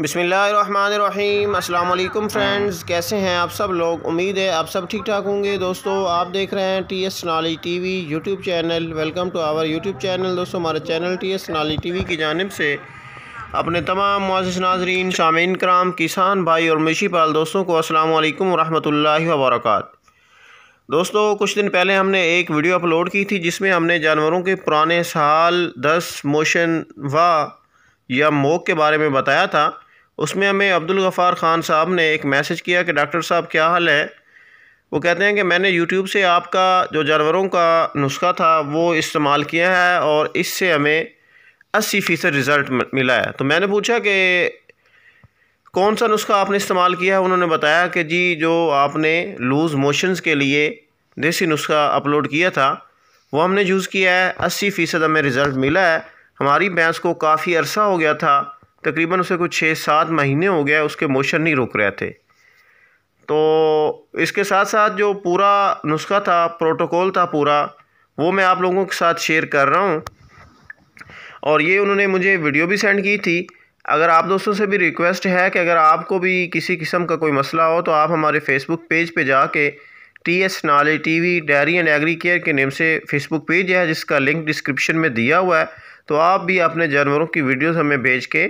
अस्सलाम वालेकुम फ्रेंड्स कैसे हैं आप सब लोग उम्मीद है आप सब ठीक ठाक होंगे दोस्तों आप देख रहे हैं T S Nali T V YouTube channel welcome to our YouTube channel दोस्तों हमारे channel T S Nali T V की जानब से अपने तमाम मोज़ नाजरीन शामीन कराम किसान भाई और मिशी पाल दोस्तों को अल्लाम वरहमल वबरक दोस्तों कुछ दिन पहले हमने एक वीडियो अपलोड की थी जिसमें हमने जानवरों के पुराने साल दस मोशन व या मोक के बारे में बताया था उसमें हमें अब्दुल गफ़ार ख़ान साहब ने एक मैसेज किया कि डॉक्टर साहब क्या हाल है वो कहते हैं कि मैंने यूट्यूब से आपका जो जानवरों का नुस्खा था वो इस्तेमाल किया है और इससे हमें अस्सी फ़ीसद रिज़ल्ट मिला है तो मैंने पूछा कि कौन सा नुस्खा आपने इस्तेमाल किया है उन्होंने बताया कि जी जो आपने लूज़ मोशंस के लिए देसी नुस्खा अपलोड किया था वो हमने यूज़ किया है अस्सी फ़ीसद हमें रिज़ल्ट मिला है हमारी भैंस को काफ़ी अरसा हो गया था तकरीबन उसे कुछ छः सात महीने हो गया उसके मोशन नहीं रुक रहे थे तो इसके साथ साथ जो पूरा नुस्खा था प्रोटोकॉल था पूरा वो मैं आप लोगों के साथ शेयर कर रहा हूँ और ये उन्होंने मुझे वीडियो भी सेंड की थी अगर आप दोस्तों से भी रिक्वेस्ट है कि अगर आपको भी किसी किस्म का कोई मसला हो तो आप हमारे फेसबुक पेज पे जाके T S Nale T V dairy and agri care के नेम से फेसबुक पेज है जिसका लिंक डिस्क्रिप्शन में दिया हुआ है तो आप भी अपने जानवरों की वीडियोस हमें भेज के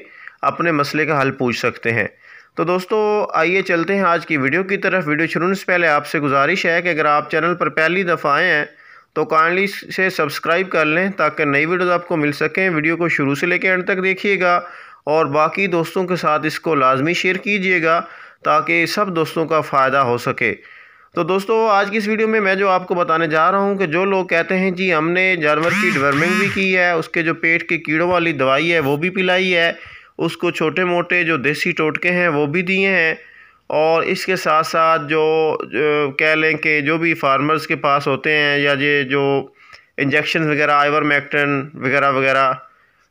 अपने मसले का हल पूछ सकते हैं तो दोस्तों आइए चलते हैं आज की वीडियो की तरफ वीडियो शुरू से पहले आपसे गुजारिश है कि अगर आप चैनल पर पहली दफ़ा आए हैं तो काइंडली से सब्सक्राइब कर लें ताकि नई वीडियोस आपको मिल सकें वीडियो को शुरू से लेकर एंड तक देखिएगा और बाकी दोस्तों के साथ इसको लाजमी शेयर कीजिएगा ताकि सब दोस्तों का फ़ायदा हो सके तो दोस्तों आज की इस वीडियो में मैं जो आपको बताने जा रहा हूं कि जो लोग कहते हैं जी हमने जानवर की डिवर्मिंग भी की है उसके जो पेट के कीड़ों वाली दवाई है वो भी पिलाई है उसको छोटे मोटे जो देसी टोटके हैं वो भी दिए हैं और इसके साथ साथ जो, जो कह लें कि जो भी फार्मर्स के पास होते हैं या ये जो इंजेक्शन वगैरह आइवर मैक्टन वगैरह वगैरह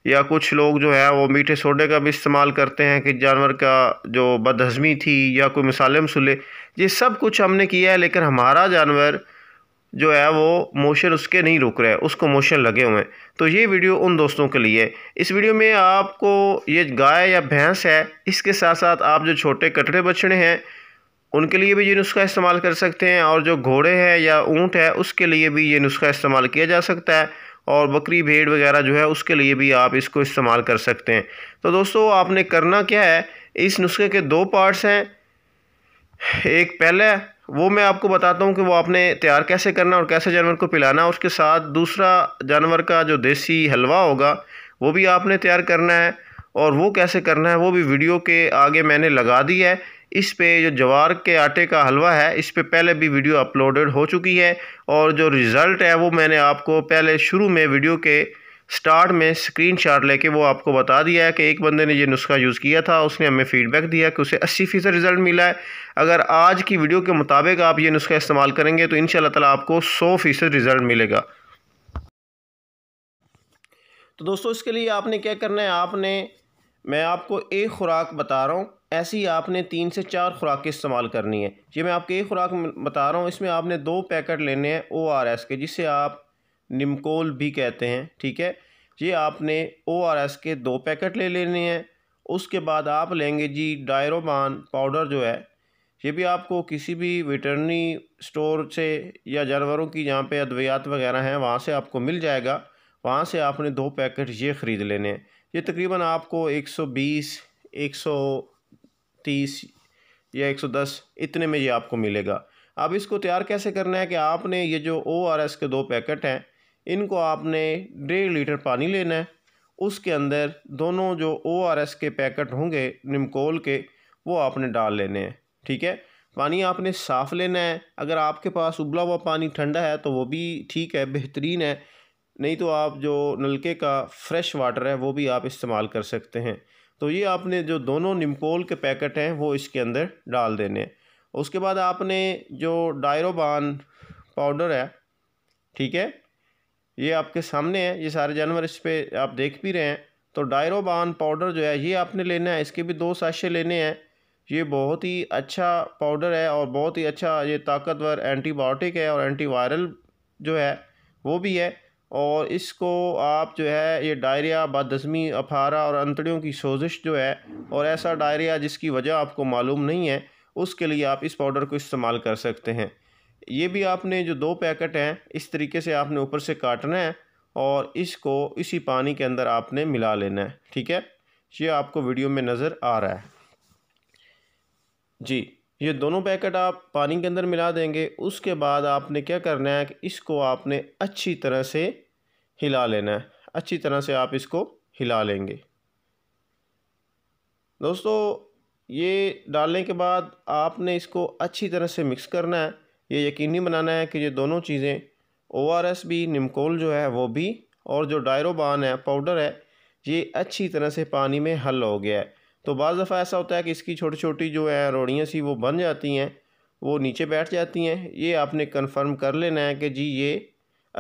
या कुछ लोग जो है वो मीठे सोडे का भी इस्तेमाल करते हैं कि जानवर का जो बदहज़मी थी या कोई मसाले मसूले ये सब कुछ हमने किया है लेकिन हमारा जानवर जो है वो मोशन उसके नहीं रुक रहे उसको मोशन लगे हुए हैं तो ये वीडियो उन दोस्तों के लिए इस वीडियो में आपको ये गाय या भैंस है इसके साथ साथ आप जो छोटे कटड़े बछड़े हैं उनके लिए भी ये नुस्खा इस्तेमाल कर सकते हैं और जो घोड़े हैं या ऊँट है उसके लिए भी ये नुस्खा इस्तेमाल किया जा सकता है और बकरी भेड़ वगैरह जो है उसके लिए भी आप इसको इस्तेमाल कर सकते हैं तो दोस्तों आपने करना क्या है इस नुस्खे के दो पार्ट्स हैं एक पहला वो मैं आपको बताता हूँ कि वो आपने तैयार कैसे करना और कैसे जानवर को पिलाना उसके साथ दूसरा जानवर का जो देसी हलवा होगा वो भी आपने तैयार करना है और वो कैसे करना है वो भी वीडियो के आगे मैंने लगा दी है इस पे जो जवार के आटे का हलवा है इस पे पहले भी वीडियो अपलोडेड हो चुकी है और जो रिज़ल्ट है वो मैंने आपको पहले शुरू में वीडियो के स्टार्ट में स्क्रीन शॉट लेके वो आपको बता दिया है कि एक बंदे ने ये नुस्खा यूज़ किया था उसने हमें फ़ीडबैक दिया कि उसे अस्सी फ़ीसद रिज़ल्ट मिला है अगर आज की वीडियो के मुताबिक आप ये नुस्खा इस्तेमाल करेंगे तो इन ताला आपको सौ फ़ीसद रिज़ल्ट मिलेगा तो दोस्तों इसके लिए आपने क्या करना है आपने मैं आपको एक ख़ुराक बता रहा हूँ ऐसी आपने तीन से चार खुराकें इस्तेमाल करनी है ये मैं आपके एक खुराक बता रहा हूँ इसमें आपने दो पैकेट लेने हैं ओ आर एस के जिससे आप निमकोल भी कहते हैं ठीक है ये आपने ओ आर एस के दो पैकेट ले लेने हैं उसके बाद आप लेंगे जी डायरोबान पाउडर जो है ये भी आपको किसी भी वेटरनी स्टोर से या जानवरों की जहाँ पे अद्वियात वगैरह हैं वहाँ से आपको मिल जाएगा वहाँ से आपने दो पैकेट ये ख़रीद लेने हैं ये तकरीबन आपको 120, 130 या 110 इतने में ये आपको मिलेगा अब इसको तैयार कैसे करना है कि आपने ये जो ओ आर एस के दो पैकेट हैं इनको आपने डेढ़ लीटर पानी लेना है उसके अंदर दोनों जो ओ आर एस के पैकेट होंगे निमकोल के वो आपने डाल लेने हैं ठीक है पानी आपने साफ़ लेना है अगर आपके पास उबला हुआ पानी ठंडा है तो वो भी ठीक है बेहतरीन है नहीं तो आप जो नलके का फ्रेश वाटर है वो भी आप इस्तेमाल कर सकते हैं तो ये आपने जो दोनों निमकोल के पैकेट हैं वो इसके अंदर डाल देने हैं उसके बाद आपने जो डायरोबान पाउडर है ठीक है ये आपके सामने है ये सारे जानवर इस पर आप देख भी रहे हैं तो डायरोबान पाउडर जो है ये आपने लेना है इसके भी दो साशे लेने हैं ये बहुत ही अच्छा पाउडर है और बहुत ही अच्छा ये ताकतवर एंटीबायोटिक है और एंटीवायरल जो है वो भी है और इसको आप जो है ये डायरिया बदसमी अफारा और अंतड़ियों की सोजिश जो है और ऐसा डायरिया जिसकी वजह आपको मालूम नहीं है उसके लिए आप इस पाउडर को इस्तेमाल कर सकते हैं ये भी आपने जो दो पैकेट हैं इस तरीके से आपने ऊपर से काटना है और इसको इसी पानी के अंदर आपने मिला लेना है ठीक है ये आपको वीडियो में नज़र आ रहा है जी ये दोनों पैकेट आप पानी के अंदर मिला देंगे उसके बाद आपने क्या करना है कि इसको आपने अच्छी तरह से हिला लेना है अच्छी तरह से आप इसको हिला लेंगे दोस्तों ये डालने के बाद आपने इसको अच्छी तरह से मिक्स करना है ये यकीनी बनाना है कि ये दोनों चीज़ें ओ आर एस भी निमकोल जो है वो भी और जो डायरोबान है पाउडर है ये अच्छी तरह से पानी में हल हो गया है तो बज़ दफ़ा ऐसा होता है कि इसकी छोटी छोटी जो है रोड़ियाँ सी वो बन जाती हैं वो नीचे बैठ जाती हैं ये आपने कन्फर्म कर लेना है कि जी ये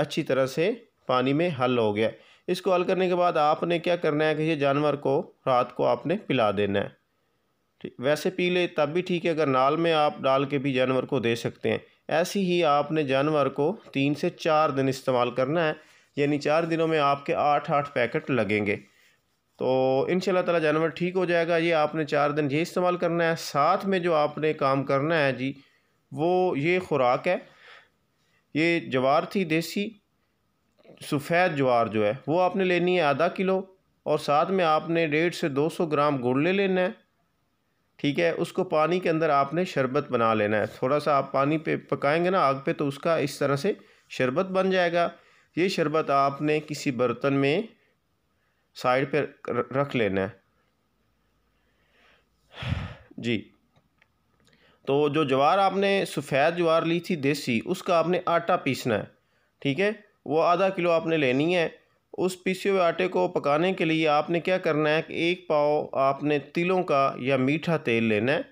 अच्छी तरह से पानी में हल हो गया इसको हल करने के बाद आपने क्या करना है कि ये जानवर को रात को आपने पिला देना है वैसे पी ले तब भी ठीक है अगर नाल में आप डाल के भी जानवर को दे सकते हैं ऐसी ही आपने जानवर को तीन से चार दिन इस्तेमाल करना है यानी चार दिनों में आपके आठ आठ पैकेट लगेंगे तो इन ताला जानवर ठीक हो जाएगा ये आपने चार दिन ये इस्तेमाल करना है साथ में जो आपने काम करना है जी वो ये खुराक है ये जवार थी देसी सफ़ेद ज्वार जो है वो आपने लेनी है आधा किलो और साथ में आपने डेढ़ से दो सौ ग्राम गुड़ ले लेना है ठीक है उसको पानी के अंदर आपने शरबत बना लेना है थोड़ा सा आप पानी पे पकाएंगे ना आग पे तो उसका इस तरह से शरबत बन जाएगा ये शरबत आपने किसी बर्तन में साइड पे रख लेना है जी तो जो ज्वार आपने सफ़ेद ज्वार ली थी देसी उसका आपने आटा पीसना है ठीक है वो आधा किलो आपने लेनी है उस पीसे हुए आटे को पकाने के लिए आपने क्या करना है कि एक पाव आपने तिलों का या मीठा तेल लेना है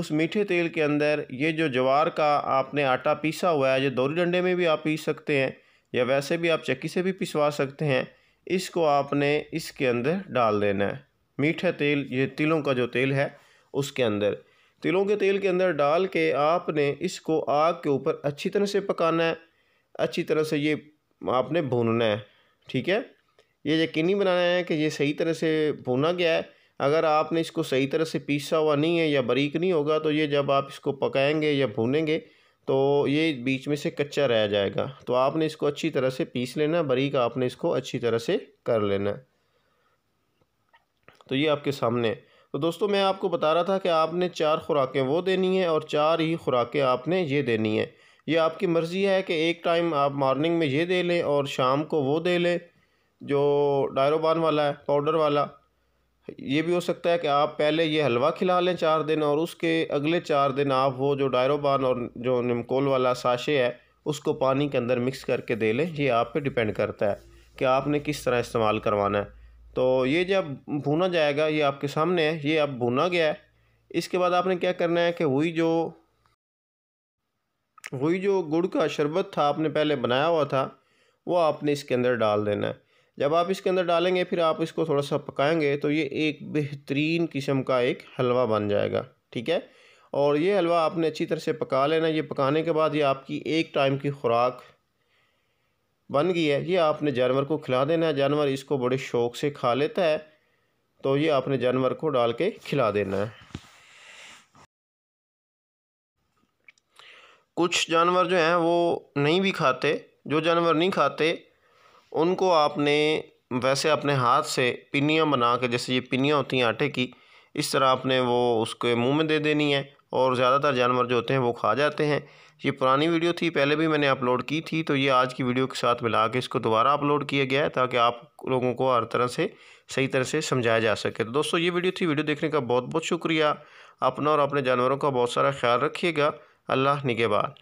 उस मीठे तेल के अंदर ये जो जवार का आपने आटा पीसा हुआ है जो दोरी डंडे में भी आप पीस सकते हैं या वैसे भी आप चक्की से भी पिसवा सकते हैं इसको आपने इसके अंदर डाल देना है मीठा तेल ये तिलों का जो तेल है उसके अंदर तिलों के तेल के अंदर डाल के आपने इसको आग के ऊपर अच्छी तरह से पकाना है अच्छी तरह से ये आपने भूनना है ठीक है ये यकीनी बनाना है कि ये सही तरह से भुना गया है अगर आपने इसको सही तरह से पीसा हुआ नहीं है या बारीक नहीं होगा तो ये जब आप इसको पकाएंगे या भूनेंगे तो ये बीच में से कच्चा रह जाएगा तो आपने इसको अच्छी तरह से पीस लेना बारीक आपने इसको अच्छी तरह से कर लेना तो ये आपके सामने तो दोस्तों मैं आपको बता रहा था कि आपने चार खुराकें वो देनी है और चार ही खुराकें आपने ये देनी है ये आपकी मर्ज़ी है कि एक टाइम आप मॉर्निंग में ये दे लें और शाम को वो दे लें जो डायरोबान वाला है पाउडर वाला ये भी हो सकता है कि आप पहले ये हलवा खिला लें चार दिन और उसके अगले चार दिन आप वो जो डायरोबान और जो निमकोल वाला साशे है उसको पानी के अंदर मिक्स करके दे लें ये आप पे डिपेंड करता है कि आपने किस तरह इस्तेमाल करवाना है तो ये जब भुना जाएगा ये आपके सामने है ये अब भुना गया है इसके बाद आपने क्या करना है कि वही जो वही जो गुड़ का शरबत था आपने पहले बनाया हुआ था वो आपने इसके अंदर डाल देना है जब आप इसके अंदर डालेंगे फिर आप इसको थोड़ा सा पकाएंगे तो ये एक बेहतरीन किस्म का एक हलवा बन जाएगा ठीक है और ये हलवा आपने अच्छी तरह से पका लेना ये पकाने के बाद ये आपकी एक टाइम की खुराक बन गई है ये आपने जानवर को खिला देना है जानवर इसको बड़े शौक से खा लेता है तो ये आपने जानवर को डाल के खिला देना है कुछ जानवर जो हैं वो नहीं भी खाते जो जानवर नहीं खाते उनको आपने वैसे अपने हाथ से पिनियाँ बना के जैसे ये पिनियाँ होती हैं आटे की इस तरह आपने वो उसके मुंह में दे देनी है और ज़्यादातर जानवर जो होते हैं वो खा जाते हैं ये पुरानी वीडियो थी पहले भी मैंने अपलोड की थी तो ये आज की वीडियो के साथ मिला के इसको दोबारा अपलोड किया गया है ताकि आप लोगों को हर तरह से सही तरह से समझाया जा सके तो दोस्तों ये वीडियो थी वीडियो देखने का बहुत बहुत शुक्रिया अपना और अपने जानवरों का बहुत सारा ख्याल रखिएगा अल्लाह निगेबान